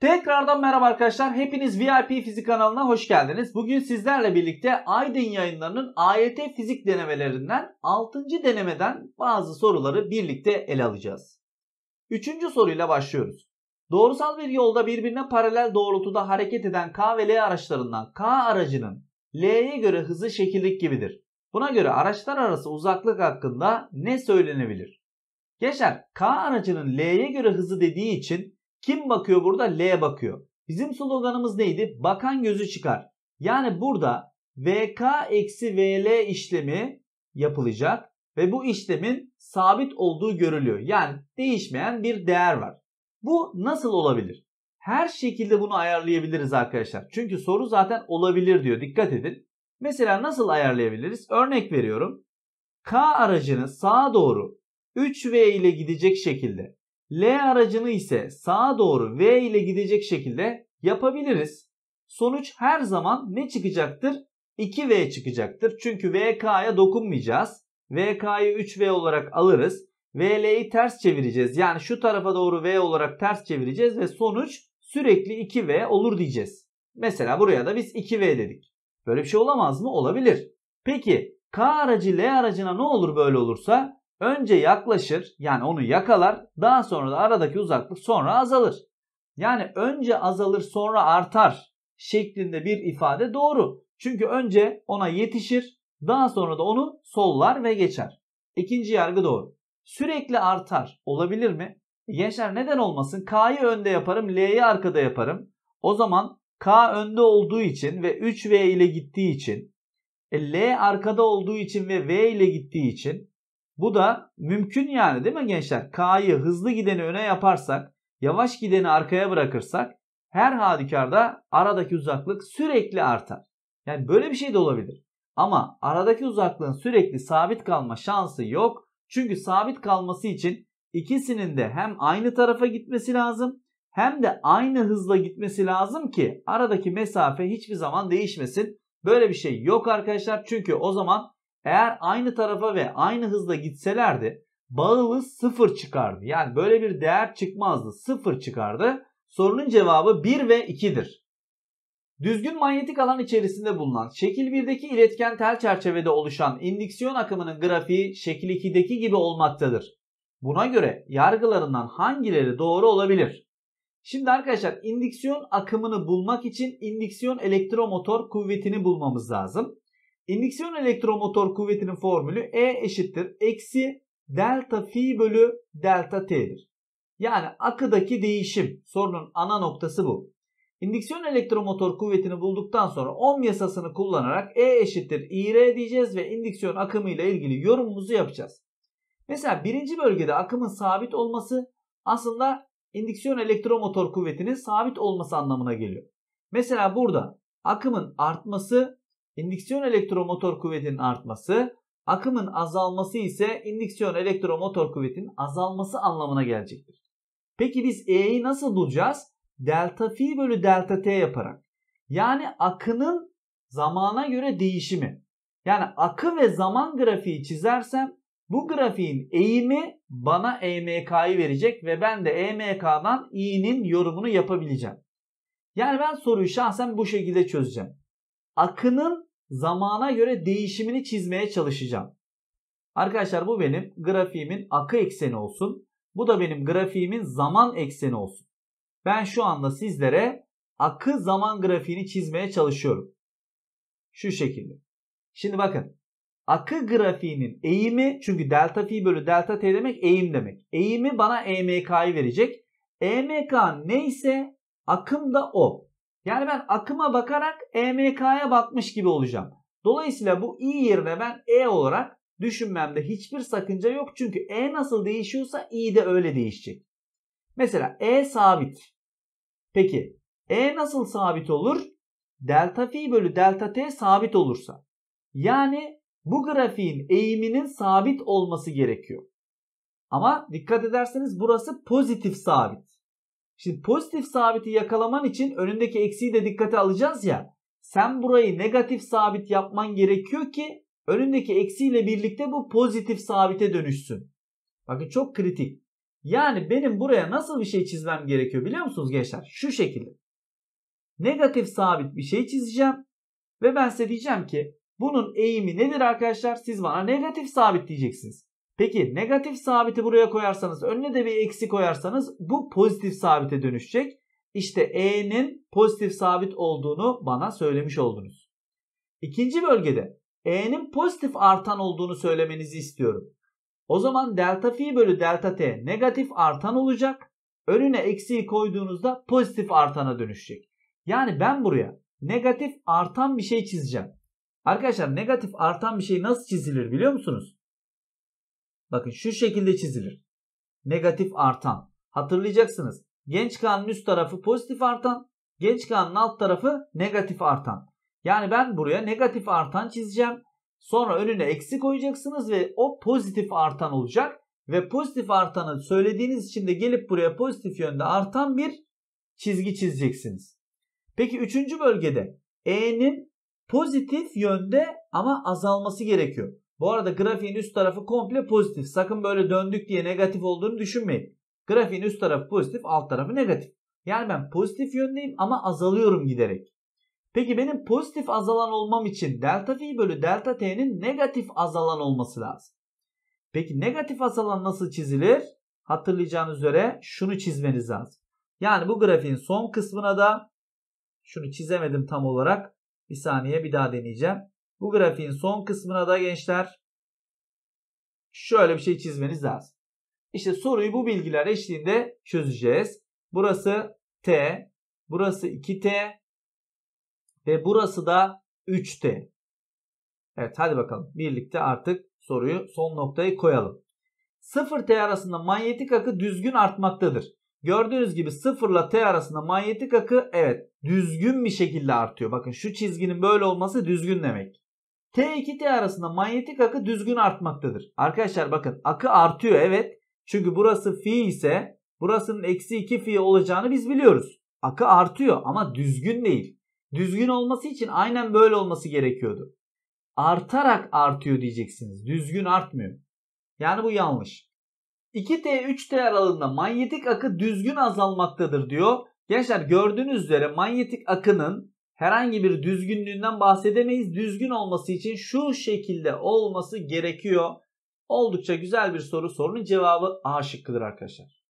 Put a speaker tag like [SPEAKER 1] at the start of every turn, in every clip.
[SPEAKER 1] Tekrardan merhaba arkadaşlar. Hepiniz VIP Fizik kanalına hoş geldiniz. Bugün sizlerle birlikte Aydın yayınlarının AYT fizik denemelerinden 6. denemeden bazı soruları birlikte ele alacağız. 3. soruyla başlıyoruz. Doğrusal bir yolda birbirine paralel doğrultuda hareket eden K ve L araçlarından K aracının L'ye göre hızı şekillik gibidir. Buna göre araçlar arası uzaklık hakkında ne söylenebilir? Geçer. K aracının L'ye göre hızı dediği için kim bakıyor burada? L bakıyor. Bizim sloganımız neydi? Bakan gözü çıkar. Yani burada VK eksi VL işlemi yapılacak ve bu işlemin sabit olduğu görülüyor. Yani değişmeyen bir değer var. Bu nasıl olabilir? Her şekilde bunu ayarlayabiliriz arkadaşlar. Çünkü soru zaten olabilir diyor. Dikkat edin. Mesela nasıl ayarlayabiliriz? Örnek veriyorum. K aracını sağa doğru 3V ile gidecek şekilde L aracını ise sağa doğru V ile gidecek şekilde yapabiliriz. Sonuç her zaman ne çıkacaktır? 2V çıkacaktır. Çünkü VK'ya dokunmayacağız. VK'yı 3V olarak alırız. VL'yi ters çevireceğiz. Yani şu tarafa doğru V olarak ters çevireceğiz ve sonuç sürekli 2V olur diyeceğiz. Mesela buraya da biz 2V dedik. Böyle bir şey olamaz mı? Olabilir. Peki K aracı L aracına ne olur böyle olursa? Önce yaklaşır yani onu yakalar daha sonra da aradaki uzaklık sonra azalır. Yani önce azalır sonra artar şeklinde bir ifade doğru. Çünkü önce ona yetişir daha sonra da onu sollar ve geçer. İkinci yargı doğru. Sürekli artar olabilir mi? Gençler neden olmasın? K'yı önde yaparım L'yi arkada yaparım. O zaman K önde olduğu için ve 3V ile gittiği için e, L arkada olduğu için ve V ile gittiği için bu da mümkün yani değil mi gençler? K'yı hızlı gideni öne yaparsak, yavaş gideni arkaya bırakırsak her halükarda aradaki uzaklık sürekli artar. Yani böyle bir şey de olabilir. Ama aradaki uzaklığın sürekli sabit kalma şansı yok. Çünkü sabit kalması için ikisinin de hem aynı tarafa gitmesi lazım hem de aynı hızla gitmesi lazım ki aradaki mesafe hiçbir zaman değişmesin. Böyle bir şey yok arkadaşlar. Çünkü o zaman eğer aynı tarafa ve aynı hızla gitselerdi bağılı sıfır çıkardı. Yani böyle bir değer çıkmazdı. Sıfır çıkardı. Sorunun cevabı 1 ve 2'dir. Düzgün manyetik alan içerisinde bulunan şekil 1'deki iletken tel çerçevede oluşan indüksiyon akımının grafiği şekil 2'deki gibi olmaktadır. Buna göre yargılarından hangileri doğru olabilir? Şimdi arkadaşlar indüksiyon akımını bulmak için indüksiyon elektromotor kuvvetini bulmamız lazım. İndiksiyon elektromotor kuvvetinin formülü E eşittir eksi delta phi bölü delta t'dir. Yani akıdaki değişim sorunun ana noktası bu. İndiksiyon elektromotor kuvvetini bulduktan sonra Ohm yasasını kullanarak E eşittir IR diyeceğiz ve indüksiyon akımı ile ilgili yorumumuzu yapacağız. Mesela birinci bölgede akımın sabit olması aslında indüksiyon elektromotor kuvvetinin sabit olması anlamına geliyor. Mesela burada akımın artması İndiksiyon elektromotor kuvvetinin artması, akımın azalması ise indüksiyon elektromotor kuvvetinin azalması anlamına gelecektir. Peki biz E'yi nasıl bulacağız? Delta phi bölü delta t yaparak. Yani akının zamana göre değişimi. Yani akı ve zaman grafiği çizersem bu grafiğin eğimi bana EMK'yı verecek ve ben de EMK'dan i'nin yorumunu yapabileceğim. Yani ben soruyu şahsen bu şekilde çözeceğim. Akının zamana göre değişimini çizmeye çalışacağım. Arkadaşlar bu benim grafiğimin akı ekseni olsun. Bu da benim grafiğimin zaman ekseni olsun. Ben şu anda sizlere akı zaman grafiğini çizmeye çalışıyorum. Şu şekilde. Şimdi bakın. Akı grafiğinin eğimi çünkü delta fi bölü delta t demek eğim demek. Eğimi bana EMK'yı verecek. EMK neyse akım da o. Yani ben akıma bakarak EMK'ya bakmış gibi olacağım. Dolayısıyla bu i yerine ben e olarak düşünmemde hiçbir sakınca yok. Çünkü e nasıl değişiyorsa i de öyle değişecek. Mesela e sabit. Peki e nasıl sabit olur? Delta fi bölü delta t sabit olursa. Yani bu grafiğin eğiminin sabit olması gerekiyor. Ama dikkat ederseniz burası pozitif sabit. Şimdi pozitif sabiti yakalaman için önündeki eksiği de dikkate alacağız ya. Sen burayı negatif sabit yapman gerekiyor ki önündeki eksiyle birlikte bu pozitif sabite dönüşsün. Bakın çok kritik. Yani benim buraya nasıl bir şey çizmem gerekiyor biliyor musunuz gençler? Şu şekilde. Negatif sabit bir şey çizeceğim. Ve ben size diyeceğim ki bunun eğimi nedir arkadaşlar? Siz bana negatif sabit diyeceksiniz. Peki negatif sabiti buraya koyarsanız önüne de bir eksi koyarsanız bu pozitif sabite dönüşecek. İşte E'nin pozitif sabit olduğunu bana söylemiş oldunuz. İkinci bölgede E'nin pozitif artan olduğunu söylemenizi istiyorum. O zaman delta fi bölü delta t negatif artan olacak. Önüne eksiği koyduğunuzda pozitif artana dönüşecek. Yani ben buraya negatif artan bir şey çizeceğim. Arkadaşlar negatif artan bir şey nasıl çizilir biliyor musunuz? Bakın şu şekilde çizilir. Negatif artan. Hatırlayacaksınız. Genç kanın üst tarafı pozitif artan. Genç kanın alt tarafı negatif artan. Yani ben buraya negatif artan çizeceğim. Sonra önüne eksi koyacaksınız ve o pozitif artan olacak. Ve pozitif artanı söylediğiniz için de gelip buraya pozitif yönde artan bir çizgi çizeceksiniz. Peki üçüncü bölgede E'nin pozitif yönde ama azalması gerekiyor. Bu arada grafiğin üst tarafı komple pozitif. Sakın böyle döndük diye negatif olduğunu düşünmeyin. Grafiğin üst tarafı pozitif, alt tarafı negatif. Yani ben pozitif yöndeyim ama azalıyorum giderek. Peki benim pozitif azalan olmam için delta phi bölü delta t'nin negatif azalan olması lazım. Peki negatif azalan nasıl çizilir? Hatırlayacağınız üzere şunu çizmeniz lazım. Yani bu grafiğin son kısmına da şunu çizemedim tam olarak. Bir saniye bir daha deneyeceğim. Bu grafiğin son kısmına da gençler şöyle bir şey çizmeniz lazım. İşte soruyu bu bilgiler eşliğinde çözeceğiz. Burası T, burası 2T ve burası da 3T. Evet hadi bakalım birlikte artık soruyu son noktayı koyalım. 0 T arasında manyetik akı düzgün artmaktadır. Gördüğünüz gibi 0 ile T arasında manyetik akı evet düzgün bir şekilde artıyor. Bakın şu çizginin böyle olması düzgün demek. T2T arasında manyetik akı düzgün artmaktadır. Arkadaşlar bakın akı artıyor evet. Çünkü burası fi ise burasının eksi 2 fi olacağını biz biliyoruz. Akı artıyor ama düzgün değil. Düzgün olması için aynen böyle olması gerekiyordu. Artarak artıyor diyeceksiniz. Düzgün artmıyor. Yani bu yanlış. 2T 3T aralığında manyetik akı düzgün azalmaktadır diyor. Gençler gördüğünüz üzere manyetik akının herhangi bir düzgünlüğünden bahsedemeyiz. Düzgün olması için şu şekilde olması gerekiyor. Oldukça güzel bir soru. Sorunun cevabı A şıkkıdır arkadaşlar.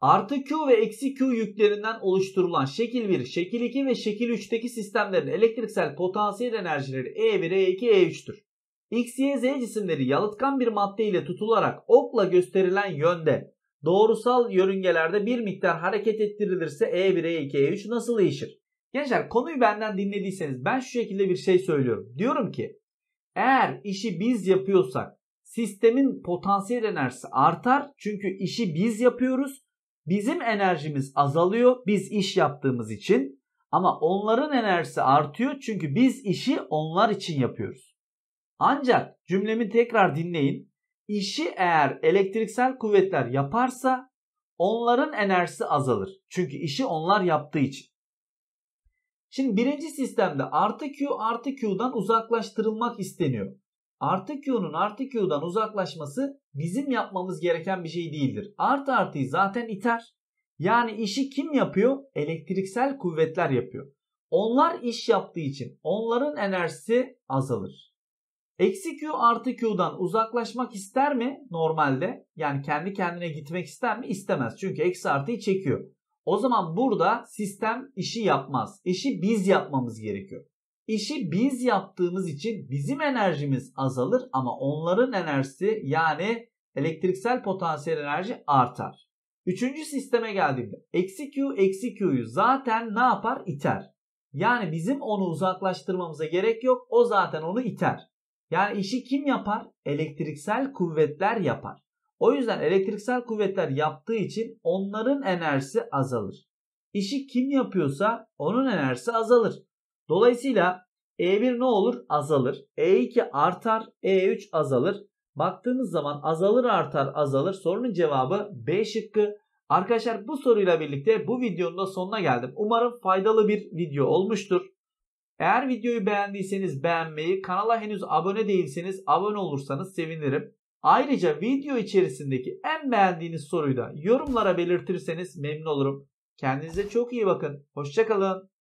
[SPEAKER 1] Artı Q ve eksi Q yüklerinden oluşturulan şekil 1, şekil 2 ve şekil 3'teki sistemlerin elektriksel potansiyel enerjileri E1, E2, E3'tür. X, Y, Z cisimleri yalıtkan bir madde ile tutularak okla gösterilen yönde doğrusal yörüngelerde bir miktar hareket ettirilirse E1, E2, E3 nasıl değişir? Gençler konuyu benden dinlediyseniz ben şu şekilde bir şey söylüyorum. Diyorum ki eğer işi biz yapıyorsak sistemin potansiyel enerjisi artar. Çünkü işi biz yapıyoruz. Bizim enerjimiz azalıyor biz iş yaptığımız için. Ama onların enerjisi artıyor çünkü biz işi onlar için yapıyoruz. Ancak cümlemi tekrar dinleyin. İşi eğer elektriksel kuvvetler yaparsa onların enerjisi azalır. Çünkü işi onlar yaptığı için. Şimdi birinci sistemde artı Q artı Q'dan uzaklaştırılmak isteniyor. Artı Q'nun artı Q'dan uzaklaşması bizim yapmamız gereken bir şey değildir. Artı artıyı zaten iter. Yani işi kim yapıyor? Elektriksel kuvvetler yapıyor. Onlar iş yaptığı için onların enerjisi azalır. Eksi Q artı Q'dan uzaklaşmak ister mi normalde? Yani kendi kendine gitmek ister mi? İstemez. Çünkü eksi artıyı çekiyor. O zaman burada sistem işi yapmaz. İşi biz yapmamız gerekiyor. İşi biz yaptığımız için bizim enerjimiz azalır ama onların enerjisi yani elektriksel potansiyel enerji artar. Üçüncü sisteme geldiğimde eksi Q eksi Q'yu zaten ne yapar? İter. Yani bizim onu uzaklaştırmamıza gerek yok. O zaten onu iter. Yani işi kim yapar? Elektriksel kuvvetler yapar. O yüzden elektriksel kuvvetler yaptığı için onların enerjisi azalır. İşi kim yapıyorsa onun enerjisi azalır. Dolayısıyla E1 ne olur? Azalır. E2 artar. E3 azalır. Baktığınız zaman azalır artar azalır. Sorunun cevabı B şıkkı. Arkadaşlar bu soruyla birlikte bu videonun da sonuna geldim. Umarım faydalı bir video olmuştur. Eğer videoyu beğendiyseniz beğenmeyi, kanala henüz abone değilseniz abone olursanız sevinirim. Ayrıca video içerisindeki en beğendiğiniz soruyu da yorumlara belirtirseniz memnun olurum. Kendinize çok iyi bakın. Hoşçakalın.